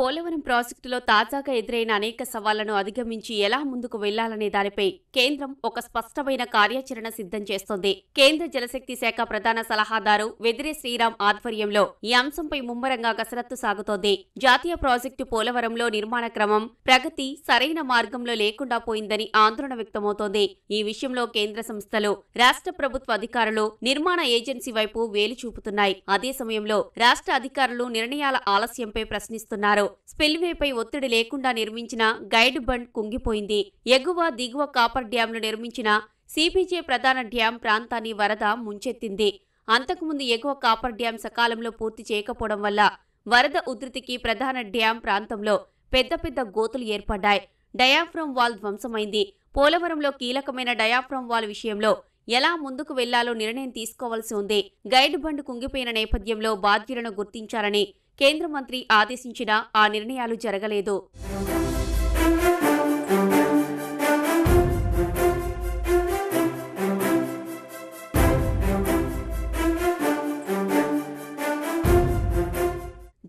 పోలవరం ప్రాజెక్టులో తాజాగా ఎదురైన అనేక సవాళ్లను అధిగమించి ఎలా ముందుకు వెళ్లాలనే దానిపై కేంద్రం ఒక స్పష్టమైన కార్యాచరణ సిద్ధం చేస్తోంది కేంద్ర జలశక్తి శాఖ ప్రధాన సలహాదారు వెదిరే శ్రీరామ్ ఆధ్వర్యంలో ఈ అంశంపై ముమ్మరంగా కసరత్తు సాగుతోంది జాతీయ ప్రాజెక్టు పోలవరంలో నిర్మాణ క్రమం ప్రగతి సరైన మార్గంలో లేకుండా పోయిందని ఆందోళన వ్యక్తమవుతోంది ఈ విషయంలో కేంద్ర సంస్థలు రాష్ట్ర ప్రభుత్వ అధికారులు నిర్మాణ ఏజెన్సీ వైపు వేలు చూపుతున్నాయి అదే సమయంలో రాష్ట్ర అధికారులు నిర్ణయాల ఆలస్యంపై ప్రశ్నిస్తున్నారు స్పిల్వేపై ఒత్తిడి లేకుండా నిర్మించిన గైడ్ బండ్ కుంగిపోయింది ఎగువ దిగువ కాపర్ డ్యాంలు నిర్మించిన సిపిజే ప్రధాన డ్యాం ప్రాంతాన్ని వరద ముంచెత్తింది అంతకుముందు ఎగువ కాపర్ డ్యాం సకాలంలో పూర్తి చేయకపోవడం వల్ల వరద ఉధృతికి ప్రధాన డ్యాం ప్రాంతంలో పెద్ద పెద్ద గోతులు ఏర్పడ్డాయి డయాఫ్రమ్ వాల్ ధ్వంసమైంది పోలవరంలో కీలకమైన డయాఫ్రమ్ వాల్ విషయంలో ఎలా ముందుకు వెళ్లాలో నిర్ణయం తీసుకోవాల్సి ఉంది గైడ్ బండ్ కుంగిపోయిన నేపథ్యంలో బాధ్యులను గుర్తించాలని కేంద్ర మంత్రి ఆదేశించినా ఆ నిర్ణయాలు జరగలేదు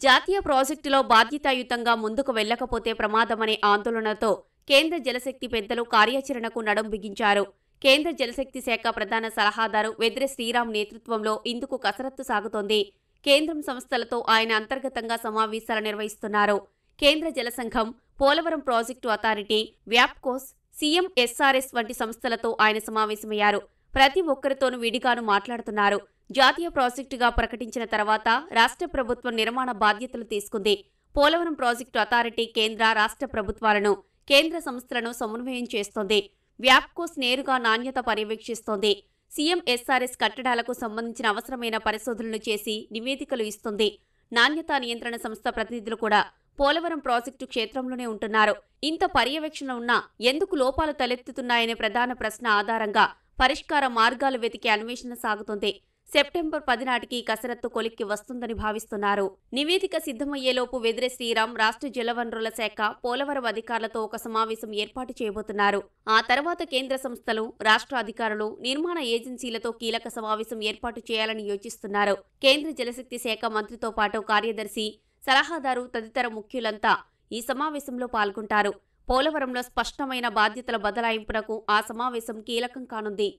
జాతీయ ప్రాజెక్టులో బాధ్యతాయుతంగా ముందుకు వెళ్లకపోతే ప్రమాదమనే ఆందోళనతో కేంద్ర జలశక్తి పెద్దలు కార్యాచరణకు నడుం బిగించారు కేంద్ర జలశక్తి శాఖ ప్రధాన సలహాదారు వెద్రె శ్రీరామ్ నేతృత్వంలో ఇందుకు కసరత్తు సాగుతోంది కేంద్రం సంస్థలతో ఆయన అంతర్గతంగా సమావేశాలు నిర్వహిస్తున్నారు కేంద్ర జలసంఘం పోలవరం ప్రాజెక్టు అథారిటీ వ్యాప్కోస్ సీఎం ఎస్ఆర్ఎస్ వంటి సంస్థలతో ఆయన సమావేశమయ్యారు ప్రతి ఒక్కరితోనూ విడిగాను మాట్లాడుతున్నారు జాతీయ ప్రాజెక్టుగా ప్రకటించిన తర్వాత రాష్ట్ర ప్రభుత్వం నిర్మాణ బాధ్యతలు తీసుకుంది పోలవరం ప్రాజెక్టు అథారిటీ కేంద్ర రాష్ట్ర ప్రభుత్వాలను కేంద్ర సంస్థలను సమన్వయం చేస్తోంది వ్యాప్కోస్ నేరుగా నాణ్యత పర్యవేక్షిస్తోంది సీఎం ఎస్ఆర్ఎస్ కట్టడాలకు సంబంధించిన అవసరమైన పరిశోధనలు చేసి నివేదికలు ఇస్తుంది నాణ్యతా నియంత్రణ సంస్థ ప్రతినిధులు కూడా పోలవరం ప్రాజెక్టు క్షేత్రంలోనే ఉంటున్నారు ఇంత పర్యవేక్షణ ఉన్నా ఎందుకు లోపాలు తలెత్తుతున్నాయనే ప్రధాన ప్రశ్న ఆధారంగా పరిష్కార మార్గాలు వెతికి అన్వేషణ సాగుతుంది సెప్టెంబర్ పది నాటికి కసరత్తు కొలిక్కి వస్తుందని భావిస్తున్నారు నివేదిక సిద్ధమయ్యేలోపు వెదిరే శ్రీరామ్ రాష్ట్ర జలవనరుల శాఖ పోలవరం అధికారులతో ఒక సమావేశం ఏర్పాటు చేయబోతున్నారు ఆ తర్వాత కేంద్ర సంస్థలు రాష్ట్ర అధికారులు నిర్మాణ ఏజెన్సీలతో కీలక సమావేశం ఏర్పాటు చేయాలని యోచిస్తున్నారు కేంద్ర జలశక్తి శాఖ మంత్రితో పాటు కార్యదర్శి సలహాదారు తదితర ముఖ్యులంతా ఈ సమావేశంలో పాల్గొంటారు పోలవరంలో స్పష్టమైన బాధ్యతల బదలాయింపునకు ఆ సమావేశం కీలకం కానుంది